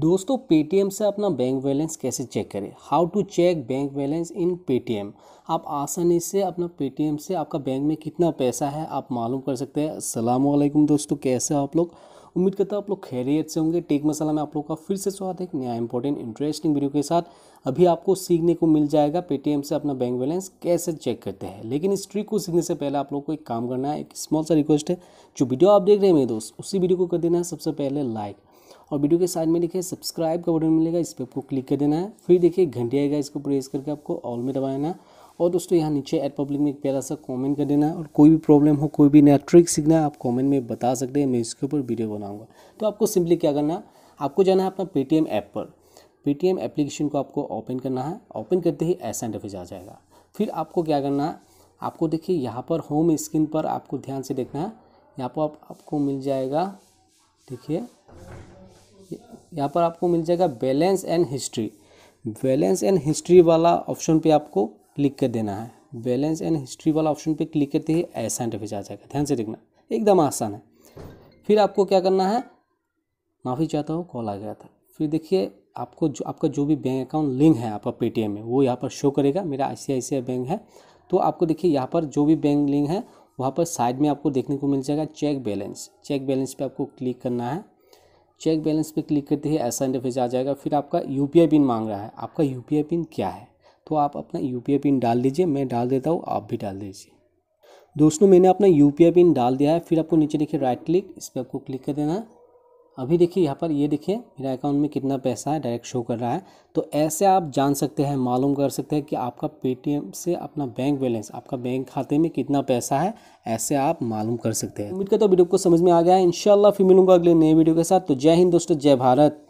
दोस्तों पेटीएम से अपना बैंक बैलेंस कैसे चेक करें how to check bank balance in Paytm आप आसानी से अपना पेटीएम से आपका बैंक में कितना पैसा है आप मालूम कर सकते हैं असलम दोस्तों कैसे हो आप लोग उम्मीद करता हूँ आप लोग खैरियत से होंगे टेक मसाला में आप लोग का फिर से स्वागत है एक नया इंपॉर्टेंट इंटरेस्टिंग वीडियो के साथ अभी आपको सीखने को मिल जाएगा पेटीएम से अपना बैंक बैलेंस कैसे चेक करते हैं लेकिन इस ट्रिक को सीखने से पहले आप लोग को एक काम करना है एक स्मॉल सा रिक्वेस्ट है जो वीडियो आप देख रहे हैं मेरे दोस्त उसी वीडियो को कर देना है सबसे पहले लाइक और वीडियो के साइड में देखिए सब्सक्राइब का बटन मिलेगा इस पर आपको क्लिक कर देना है फिर देखिए घंटे आएगा इसको प्रेस करके आपको ऑल में दबाना है और दोस्तों यहाँ नीचे एट पब्लिक में एक प्यारा सा कमेंट कर देना है और कोई भी प्रॉब्लम हो कोई भी नेटवर्क सिग्नल सीखना है आप कमेंट में बता सकते हैं मैं इसके ऊपर वीडियो बनाऊंगा तो आपको सिंपली क्या करना है आपको जाना है अपना पेटीएम ऐप पर पेटीएम एप्लीकेशन को आपको ओपन करना है ओपन करते ही ऐसा इंटरफेस आ जाएगा फिर आपको क्या करना है आपको देखिए यहाँ पर होम स्क्रीन पर आपको ध्यान से देखना है यहाँ पर आपको मिल जाएगा देखिए यहाँ पर आपको मिल जाएगा balance and history balance and history वाला ऑप्शन पे आपको क्लिक कर देना है बैलेंस एंड हिस्ट्री वाला ऑप्शन पे क्लिक करते ही ऐसा इंटरफेस आ जाएगा ध्यान से देखना एकदम आसान है फिर आपको क्या करना है माफ़ी चाहता हूँ कॉल आ गया था फिर देखिए आपको जो आपका जो भी बैंक अकाउंट लिंक है आपका पेटीएम में वो यहाँ पर शो करेगा मेरा आई बैंक है तो आपको देखिए यहाँ पर जो भी बैंक लिंक है वहाँ पर साइड में आपको देखने को मिल जाएगा चेक बैलेंस चेक बैलेंस पे आपको क्लिक करना है चेक बैलेंस पे क्लिक करते ही ऐसा इंटरफेस आ जाएगा फिर आपका यू पिन मांग रहा है आपका यू पिन क्या है तो आप अपना यू पिन डाल दीजिए मैं डाल देता हूँ आप भी डाल दीजिए दोस्तों मैंने अपना यू पिन डाल दिया है फिर आपको नीचे देखिए राइट क्लिक इस पर आपको क्लिक कर देना है अभी देखिए यहाँ पर ये देखिए मेरा अकाउंट में कितना पैसा है डायरेक्ट शो कर रहा है तो ऐसे आप जान सकते हैं मालूम कर सकते हैं कि आपका पेटीएम से अपना बैंक बैलेंस आपका बैंक खाते में कितना पैसा है ऐसे आप मालूम कर सकते हैं उम्मीद करता तो वीडियो को समझ में आ गया है इनशाला फिर मिलूंगा अगले नए वीडियो के साथ तो जय हिंद दोस्तों जय भारत